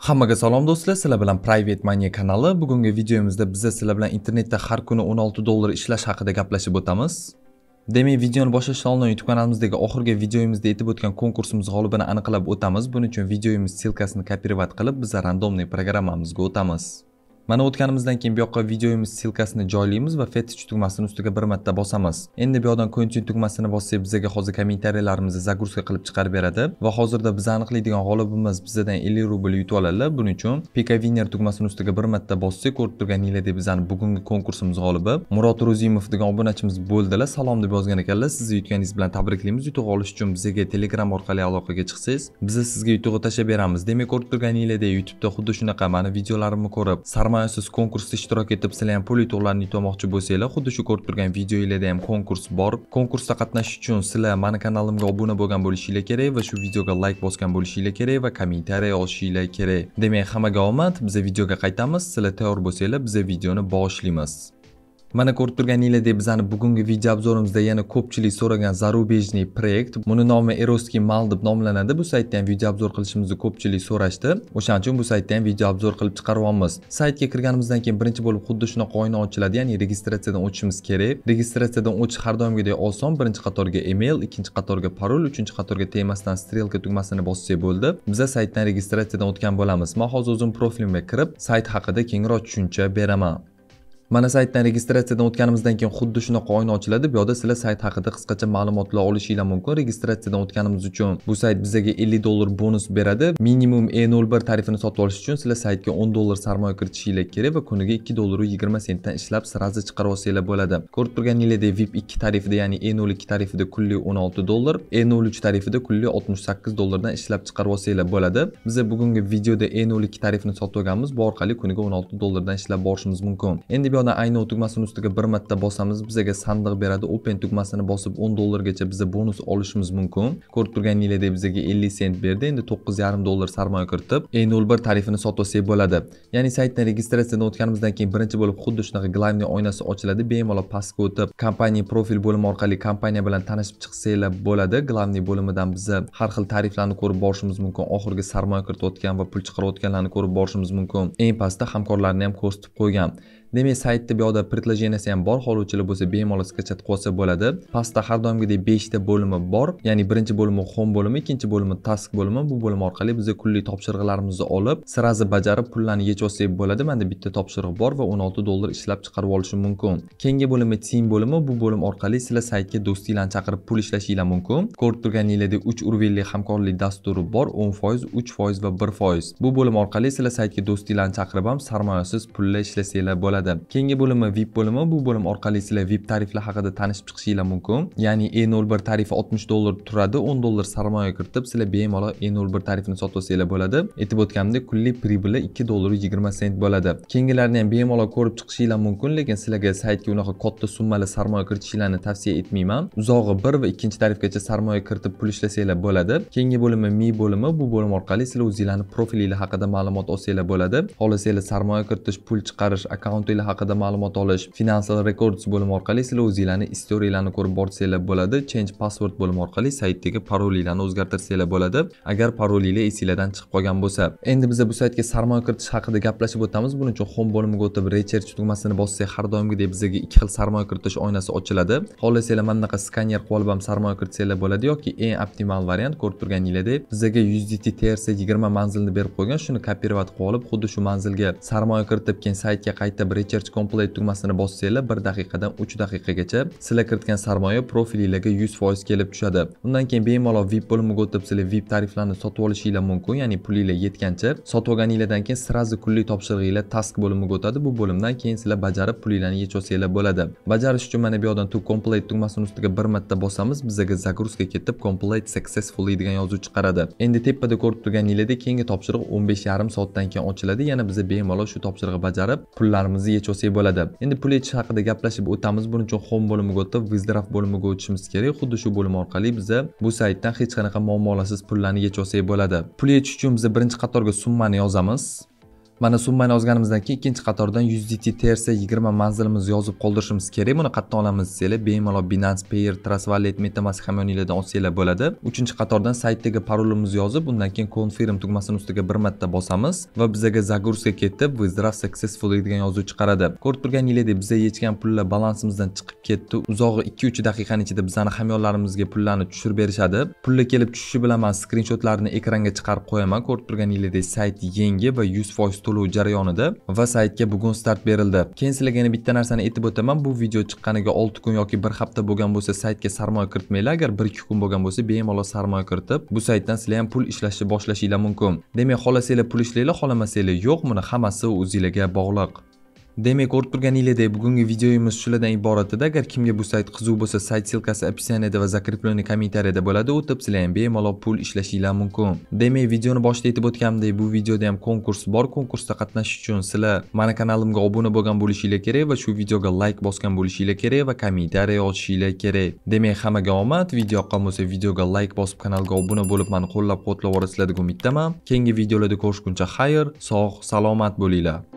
Hammaga salom do'stlar, sizlar bilan Private Money kanali. Bugungi videomizda biz sizlar bilan internetda har kuni 16 dollar ishlash haqida gaplashib o'tamiz. Demak, videoni boshlashdan oldin YouTube kanalimizdagi oxirgi videomizda aytib o'tgan konkursimiz g'olibini aniqlab o'tamiz. Buning uchun videomiz ssilkasini kopirovat qilib, biz randomniy programmamizga o'tamiz. mana o'tganimizdan keyin bu yoqqa videomiz ssilkasini joylaymiz va fetich tugmasini ustiga bir marta bosamiz endi bu yoqdan continue tugmasini bossak bizga hozir kommentariyalarimizni загрузка qilib chiqarib beradi va hozirda biz aniqlaydigan g'olibimiz bizdan 50 rubl yutib oladilar buning uchun pk winner tugmasini ustiga bir marta bossak ko'rib turganingizdek bizani bugungi konkursimiz g'olibi murod ruzimov degan obunachimiz bo'ldilar salom deb yozgan ekanlar sizni yutganingiz bilan tabriklaymiz yutuq olish uchun bizga telegram orqali aloqaga chiqsangiz biz sizga yutuq tashlab beramiz demak ko'rib turganinglardek youtubeda xuddi shunaqa mani videolarimni ko'rib farmoyisiz konkursda ishtirok etib sizlar ham pulli yutug'larni yutmoqchi bo'lsanglar xuddi shu ko'rib turgan videolarda ham konkurs bor konkursda qatnashish uchun sizlar mani kanalimga obuna bo'lgan bo'lishinglar kerak va shu videoga layk bosgan bo'lishinglar kerak va kommentariya yozishinglar kerak demak hammaga omad biza videoga qaytamiz sizlar tayyor bo'lsanglar biza videoni boshlaymiz Mana ko'rib turganinglardek bizani bugungi video obzorimizda yana ko'pchilik so'ragan зарубежный proyekt. Buni nomi Eroski Mal deb nomlanadi. Bu saytda ham video obzor qilishimizni ko'pchilik so'rashdi. O'shaning uchun bu saytda ham video obzor qilib chiqaryapmiz. Saytga kirganimizdan keyin birinchi bo'lib xuddi shunaqa oyna ochiladi, ya'ni registratsiyadan o'tishimiz kerak. Registratsiyadan o'tish har doimgidek oson. Birinchi qatorga email, ikkinchi qatorga parol, uchinchi qatorga temasdan strelka tugmasini bossak bo'ldi. Biza saytdan registratsiyadan o'tgan bo'lamiz. man hozir o'zim profilimga kirib, sayt haqida kengroq tushuncha beraman. mana saytdan registratsiyadan o'tganimizdan keyin xuddi shunaqa oyna ochiladi bu yoqda sizlar sayt haqida qisqacha ma'lumotlar olishinglar mumkin registratsiyadan o'tganimiz uchun bu sayt bizga 50 dollar bonus beradi minimum e 01 tarifini sotib olish uchun sizlar saytga 10 dollar sarmoya kiritishingiz kerak va kuniga 2 dollar 20 sentdan ishlab srazi chiqarib olsanglar bo'ladi ko'rib turganingizdek vip 2 tarifida ya'ni e 02 tarifida kunlik 16 dollar e 03 tarifida kunlik 68 dollardan ishlab chiqarib olsanglar bo'ladi biza bugungi videoda e 02 tarifini sotib olganmiz bu orqali kuniga 16 dollardan ishlab borishimiz mumkin endi bu yagona aynov tugmasini ustiga bir marta bosamiz bizaga sandiq beradi open tugmasini bosib o'n dollargacha biza bonus olishimiz mumkin ko'rib turganinglardek bizaga ellik sent berdi endi to'qqiz yarim dollar sarmoya kiritib e nol bir tarifini sotib olsak bo'ladi ya'ni saytdan registratsiyadan o'tganimizdan keyin birinchi bo'lib xuddi shunaqa главный oynasi ochiladi bemalol pastga o'tib kompaniya profil bo'limi orqali kompaniya bilan tanishib chiqsanglar bo'ladi главный bo'limidan biza har xil tariflarni ko'rib borishimiz mumkin oxirgi sarmoya kiritayotgan va pul chiqarayotganlarni ko'rib borishimiz mumkin eng pastda hamkorlarni ham ko'rsatib qo'ygan demak saytda bu yoqda предложенияsi ham bor xohlovchilar bo'lsa bemalol skachat qilsa bo'ladi pastda har doimgidek beshta bo'limi bor ya'ni birinchi bo'limi xom bo'limi ikkinchi bo'limi task bo'limi bu bo'lim orqali biza kunlik topshiriqlarimizni olib сразу bajarib pullarni yechib olsak bo'ladi manda bitta topshiriq bor va 16 dollar ishlab chiqarib olishim mumkin keyingi bo'limi team bo'limi bu bo'lim orqali sizlar saytga do'stinglarni chaqirib pul ishlashinglar mumkin ko'rib turganinglardek 3 urvelli hamkorlik dasturi bor 10 foiz uch foiz va 1 foiz bu bo'lim orqali sizlar saytga do'stinglarni chaqirib ham sarmoyasiz pullar ishlasanglar bo'ladi boradi keyingi bo'limi vip bo'limi bu bo'lim orqali sizlar vip tariflar haqida tanishib chiqishinglar mumkin ya'ni e nol bir tarifi oltmish dollar turadi o'n dollar sarmoya kiritib sizlar bemalol e nol bir tarifini sotib olsanglar bo'ladi aytib o'tganimdek kunlik pribili ikki dollar yigirma sent bo'ladi keyingilarni ham bemalol ko'rib chiqishinglar mumkin lekin sizlarga saytga unaqa katta summali sarmoya kiritishinglarni tavsiya etmayman uzog'i bir va ikkinchi tarifgacha sarmoya kiritib pul ishlasanglar bo'ladi keyingi bo'limi mi bo'limi bu bo'lim orqali sizlar o'zinglarni profilingiz haqida ma'lumot olsanglar bo'ladi xohlasanglar sarmoya kiritish pul chiqarish akkaunt portfeli haqida ma'lumot olish financial records bo'limi orqali sizlar o'zinglarni istoriyalarni ko'rib borsanglar bo'ladi change password bo'limi orqali saytdagi parolinglarni o'zgartirsanglar bo'ladi agar parolinglar esinglardan chiqib qolgan bo'lsa endi biza bu saytga sarmoya kiritish haqida gaplashib o'tamiz buning uchun home bo'limiga o'tib research tugmasini bossak har doimgidek bizaga ikki xil sarmoya kiritish oynasi ochiladi xohlasanglar mana bunaqa skaner qilib olib ham sarmoya kiritsanglar bo'ladi yoki eng optimal variant ko'rib turganingizdek bizaga USDT TRC yigirma manzilni berib qo'ygan shuni kopirovat qilib olib xuddi shu manzilga sarmoya kiritib keyin saytga qaytib recharge complete tugmasini bossanglar 1 daqiqadan 3 daqiqagacha sizlar kiritgan sarmoya profilinglarga 100% kelib tushadi undan keyin bemalol vip bo'limiga o'tib sizlar vip tariflarni sotib olishinglar mumkin ya'ni pulinglar yetgancha sotib olganinglardan keyin srazi kunlik topshirig'inglar task bo'limiga o'tadi bu bo'limdan keyin sizlar bajarib pulinglarni yechib olsanglar bo'ladi bajarish uchun mana bu yoqdan tu complete tugmasini ustiga bir marta bosamiz bizaga загрузка ketib complete successfully degan yozuv chiqaradi endi tepada ko'rib turganinglardek keyingi topshiriq 15 yarim soatdan keyin ochiladi yana biza bemalol shu topshiriqni bajarib pullarimizni bizni yech olsak bo'ladi endi pul yechish haqida gaplashib o'tamiz buning uchun home bo'limiga o'tib vizdraf bo'limiga o'tishimiz kerak xuddi shu bo'lim orqali biza bu saytdan hech qanaqa muammolarsiz pullarni yech olsak bo'ladi pul yechish uchun biza birinchi qatorga summani yozamiz mana summani yozganimizdan keyin ikkinchi qatordan usdt dt tersa yigirma manzilimizni yozib qoldirishimiz kerak buni qayerdan olamiz desanglar bemalol binance payer Wallet, metamask hamyonilardan olsanglar bo'ladi uchinchi qatordan saytdagi parolimizni yozib undan keyin confirm tugmasini ustiga bir marta bosamiz va bizaga загрузка ketib withdraw successful degan yozuv chiqaradi ko'rib turganingizdek biza yechgan pullar balansimizdan chiqib ketdi uzog'i ikki uch daqiqani ichida bizani hamyonlarimizga pullarni tushirib berishadi pullar kelib tushishi bilan man skrinshotlarini ekranga chiqarib qo'yaman ko'rib turganingizdek sayt yangi va yuz foiz to'lov jarayonida va saytga bugun start berildi keyinsilik yana bitta narsani aytib o'taman bu video chiqqaniga 6 kun yoki 1 hafta bo'lgan bo'lsa saytga sarmoya kiritmanglar agar 1-2 kun bo'lgan bo'lsa bemalol sarmoya kiritib bu saytdan sizlar ham pul ishlashni boshlashinglar mumkin demak xohlasanglar pul ishlanglar xohlamasanglar yo'q buni hammasi o'zinglarga bog'liq demak ko'rib turganingizdek bugungi videoyimiz shulardan iborat edi agar kimga bu sayt qiziq bo'lsa sayt silkasi opisaniyada va закрепленный kommentariyada bo'ladi o'tib sizlar ham bemalol pul ishlashinglar mumkin demak videoni boshida aytib o'tganimdek bu videoda ham konkurs bor konkursda qatnashish uchun sizlar mana kanalimga obuna bo'lgan bo'lishinglar kerak va shu videoga layk like bosgan bo'lishinglar kerak va kommentariy yozishinglar kerak demak hammaga omad video yoqqan bo'lsa videoga layk like bosib kanalga obuna bo'lib mani qo'llab quvvatlab yuborasizlar deb umiddaman keyingi videolarda ko'rishguncha xayr sog' salomat bo'linglar